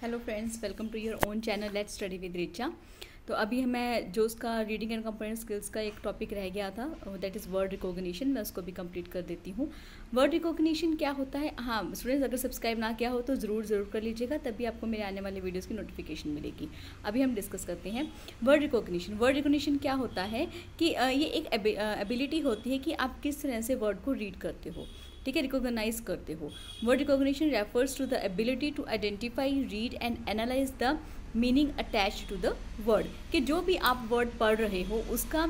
hello friends welcome to your own channel let's study with Richa तो अभी हमें जो उसका रीडिंग एंड कंपोनेंट स्किल्स का एक टॉपिक रह गया था दैट इज़ वर्ड रिकॉग्निशन मैं उसको भी कंप्लीट कर देती हूँ वर्ड रिकॉग्निशन क्या होता है हाँ स्टूडेंट्स अगर सब्सक्राइब ना किया हो तो ज़रूर ज़रूर कर लीजिएगा तभी आपको मेरे आने वाले वीडियोज़ की नोटिफिकेशन मिलेगी अभी हम डिस्कस करते हैं वर्ड रिकॉग्निशन वर्ड रिकॉग्निशन क्या होता है कि ये एक एबिलिटी होती है कि आप किस तरह से वर्ड को रीड करते हो ठीक है रिकोगनाइज करते हो word recognition refers to the ability to identify read and analyse the meaning attach to the word कि जो भी आप वर्ड पढ़ रहे हो उसका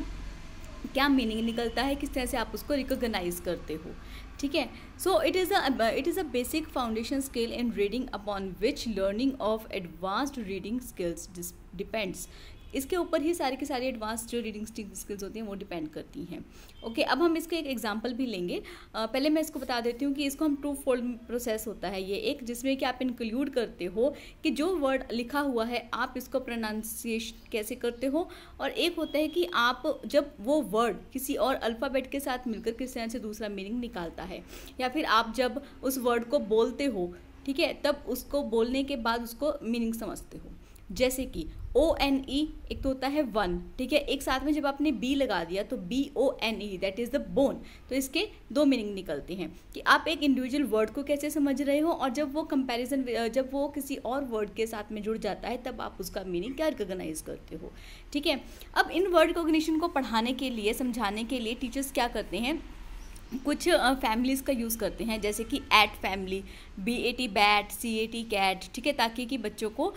क्या मीनिंग निकलता है किस तरह से आप उसको रिकोगनाइज करते हो ठीक है so it is a it is a basic foundation skill in reading upon which learning of advanced reading skills depends इसके ऊपर ही सारी की सारी एडवांस जो रीडिंग स्किल्स होती हैं वो डिपेंड करती हैं ओके अब हम इसके एक एग्जाम्पल भी लेंगे आ, पहले मैं इसको बता देती हूँ कि इसको हम ट्रू फोल्ड प्रोसेस होता है ये एक जिसमें कि आप इंक्लूड करते हो कि जो वर्ड लिखा हुआ है आप इसको प्रोनाउंसिएशन कैसे करते हो और एक होता है कि आप जब वो वर्ड किसी और अल्फ़ाबेट के साथ मिलकर किस तरह से दूसरा मीनिंग निकालता है या फिर आप जब उस वर्ड को बोलते हो ठीक है तब उसको बोलने के बाद उसको मीनिंग समझते हो जैसे कि ओ एन ई एक तो होता है वन ठीक है एक साथ में जब आपने बी लगा दिया तो B O N E that is the bone तो इसके दो मीनिंग निकलते हैं कि आप एक इंडिविजुअल वर्ड को कैसे समझ रहे हो और जब वो कंपैरिजन जब वो किसी और वर्ड के साथ में जुड़ जाता है तब आप उसका मीनिंग क्या रिकोगनाइज करते हो ठीक है अब इन वर्ड कोग्निशन को पढ़ाने के लिए समझाने के लिए टीचर्स क्या करते हैं कुछ फैमिलीज़ का यूज़ करते हैं जैसे कि at family B A T bat C A T cat ठीक है ताकि कि बच्चों को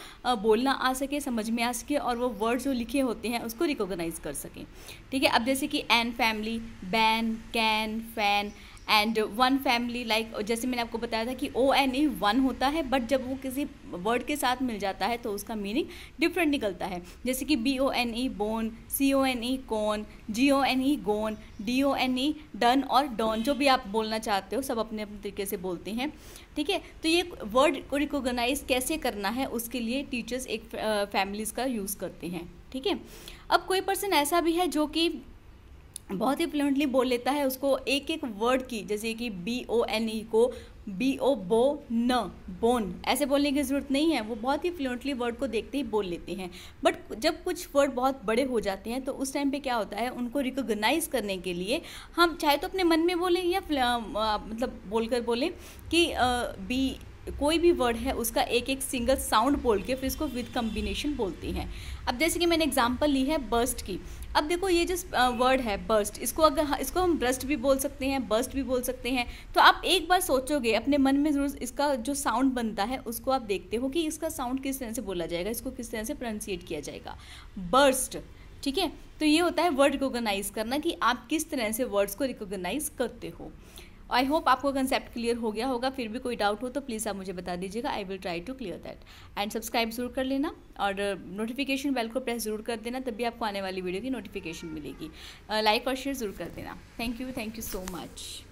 बोलना आ सके समझ में आ सके और वो वर्ड जो लिखे होते हैं उसको रिकोगनाइज़ कर सकें ठीक है अब जैसे कि an family ban can fan and one family like जैसे मैंने आपको बताया था कि ओ एन ए वन होता है बट जब वो किसी वर्ड के साथ मिल जाता है तो उसका मीनिंग डिफरेंट निकलता है जैसे कि B O N E bone C O N E cone G O N E gone D O N E done और डॉन जो भी आप बोलना चाहते हो सब अपने अपने तरीके से बोलते हैं ठीक है तो ये वर्ड को रिकोगनाइज कैसे करना है उसके लिए टीचर्स एक फैमिलीज़ का यूज़ करते हैं ठीक है अब कोई पर्सन ऐसा भी है जो कि बहुत ही फ्लुएंटली बोल लेता है उसको एक एक वर्ड की जैसे कि बी ओ एन ई को बी ओ बो न बोन ऐसे बोलने की ज़रूरत नहीं है वो बहुत ही फ्लुएंटली वर्ड को देखते ही बोल लेते हैं बट जब कुछ वर्ड बहुत बड़े हो जाते हैं तो उस टाइम पे क्या होता है उनको रिकोगनाइज करने के लिए हम चाहे तो अपने मन में बोलें या मतलब बोलकर बोलें कि बी कोई भी वर्ड है उसका एक एक सिंगल साउंड बोल के फिर इसको विद कम्बिनेशन बोलते हैं अब जैसे कि मैंने एग्जाम्पल ली है बर्स्ट की अब देखो ये जो वर्ड है बर्स्ट इसको अगर इसको हम ब्रस्ट भी बोल सकते हैं बर्स्ट भी बोल सकते हैं तो आप एक बार सोचोगे अपने मन में जरूर इसका जो साउंड बनता है उसको आप देखते हो कि इसका साउंड किस तरह से बोला जाएगा इसको किस तरह से प्रोनसिएट किया जाएगा बर्स्ट ठीक है तो ये होता है वर्ड रिकोगनाइज करना कि आप किस तरह से वर्ड्स को रिकोगनाइज करते हो आई होप आपको कंसेप्ट क्लियर हो गया होगा फिर भी कोई डाउट हो तो प्लीज़ आप मुझे बता दीजिएगा I will try to clear that and subscribe जरूर कर लेना और नोटिफिकेशन बेल को प्रेस जरूर कर देना तभी आपको आने वाली वीडियो की नोटिफिकेशन मिलेगी लाइक uh, और शेयर जरूर कर देना thank you thank you so much